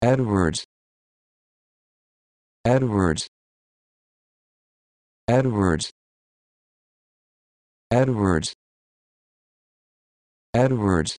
Edwards Edwards Edwards Edwards Edwards